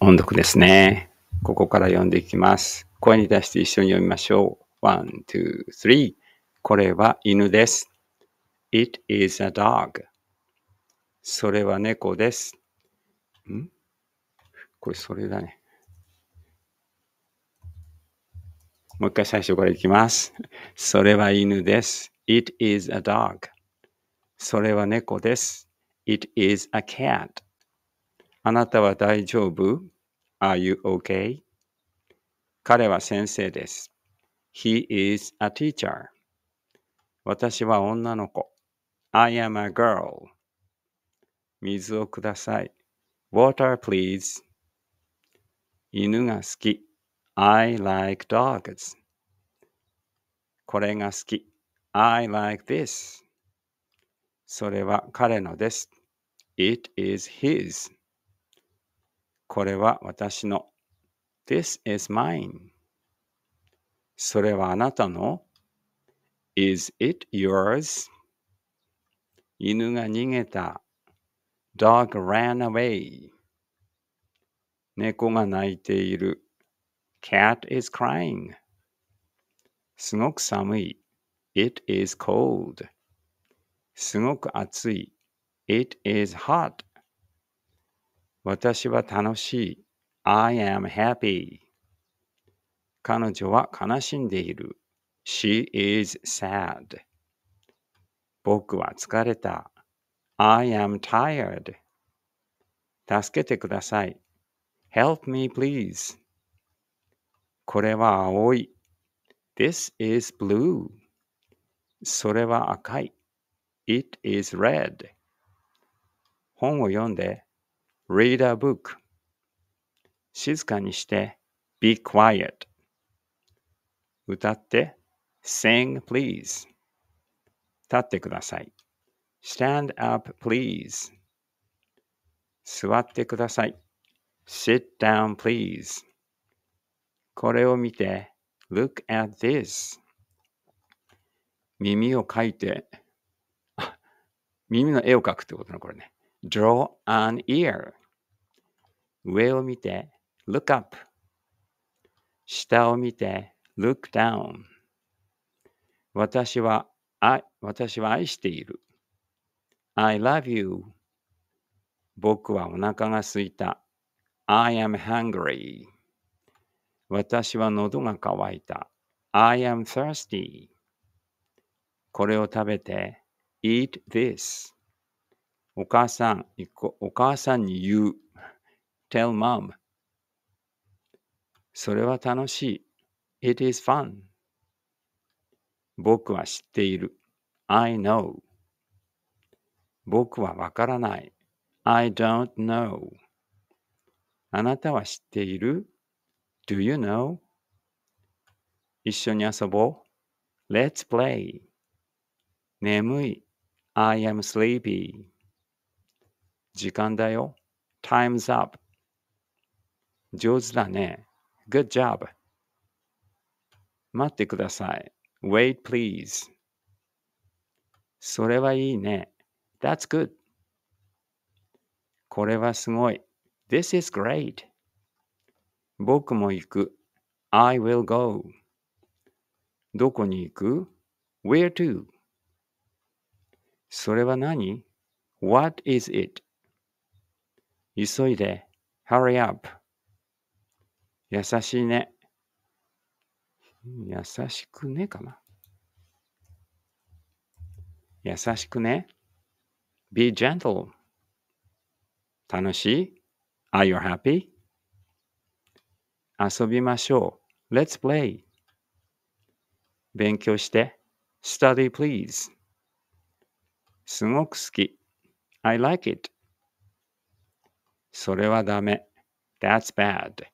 音読ですね。ここから読んでいきます。声に出して一緒に読みましょう。one, two, three. これは犬です。It is a dog. それは猫です。んこれそれだね。もう一回最初からいきます。それは犬です。It is a dog. それは猫です。It is a cat. あなたは大丈夫 ?Are you okay? 彼は先生です。He is a teacher. 私は女の子。I am a girl. 水をください。Water, please. 犬が好き。I like dogs. これが好き。I like this. それは彼のです。It is his. これは私の。This is mine. それはあなたの。Is it yours? 犬が逃げた。Dog ran away. 猫が泣いている。Cat is crying. すごく寒い。It is cold. すごく暑い。It is hot. 私は楽しい。I am happy. 彼女は悲しんでいる。She is sad. 僕は疲れた。I am tired. 助けてください。Help me please. これは青い。This is blue. それは赤い。It is red. 本を読んで。read a book 静かにして be quiet 歌って sing please 立ってください stand up please 座ってください sit down please これを見て look at this 耳を描いて耳の絵を描くってことのこれね。draw an ear 上を見て、look up。下を見て、look down。私は、I、私は愛している。I love you. 僕はお腹が空いた。I am hungry. 私は喉が渇いた。I am thirsty. これを食べて、eat this. お母さん、お母さんに言う。Tell mom. それは楽しい。It is fun. 僕は知っている。I know. 僕はわからない。I don't know. あなたは知っている ?Do you know? 一緒に遊ぼう。Let's play. 眠い。I am sleepy. 時間だよ。Time's up. 上手だね。Good job. 待ってください。Wait, please. それはいいね。That's good. これはすごい。This is great. 僕も行く。I will go. どこに行く ?Where to? それは何 ?What is it? 急いで。Hurry up. 優しいね。優しくねかな。優しくね。be gentle. 楽しい ?are you happy? 遊びましょう。let's play. 勉強して study please. すごく好き。I like it. それはダメ。That's bad.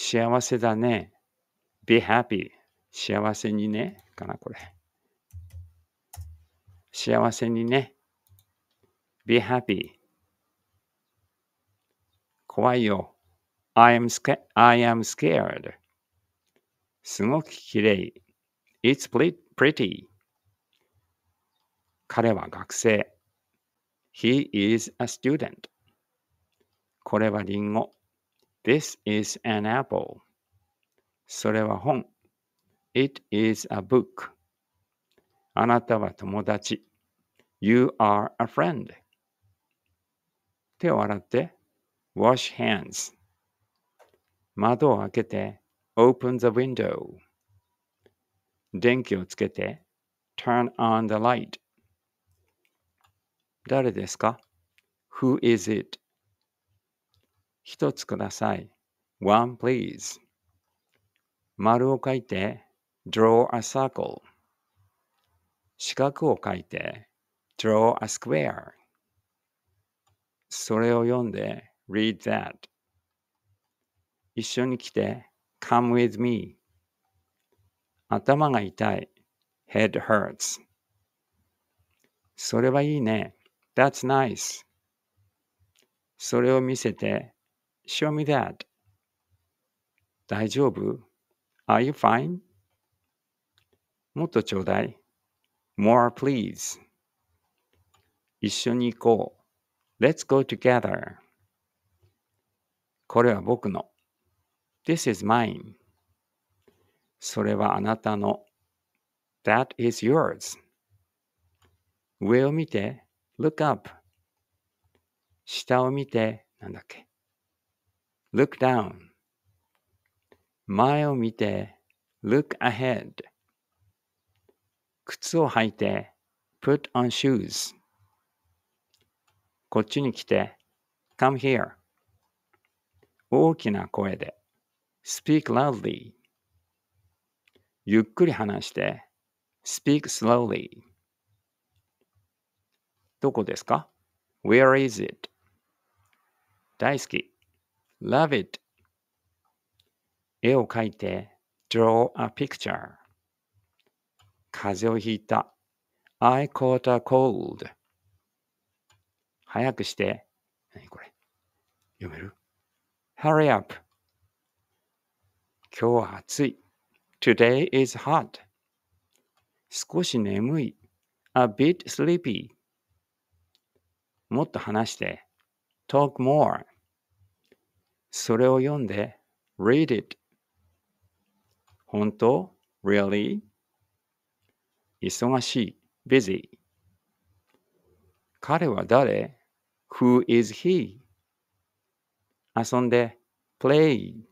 幸せだね。be happy。幸せにね。かな、これ。幸せにね。be happy。怖いよ。I am, sca- I am scared. すごくきれい。It's pretty. 彼は学生。He is a student. これはりんご。This is an apple. それは本。It is a book. あなたは友達。You are a friend. 手を洗って。Wash hands. 窓を開けて。Open the window. 電気をつけて。Turn on the light. 誰ですか ?Who is it? 一つください。One, please. 丸を書いて draw a circle 四角を書いて draw a square それを読んで read that 一緒に来て come with me 頭が痛い head hurts それはいいね that's nice それを見せて Show me that. 大丈夫 ?Are you fine? もっとちょうだい。More please. 一緒に行こう。Let's go together. これは僕の。This is mine. それはあなたの。That is yours. 上を見て。Look up. 下を見て。なんだっけ look down 前を見て look ahead 靴を履いて put on shoes こっちに来て come here 大きな声で speak loudly ゆっくり話して speak slowly どこですか ?Where is it? 大好き love it 絵を描いて draw a picture 風邪をひいた I caught a cold 早くして何これ読める Hurry up 今日は暑い Today is hot 少し眠い A bit sleepy もっと話して Talk more それを読んで read it 本当 really 忙しい busy 彼は誰 who is he 遊んで play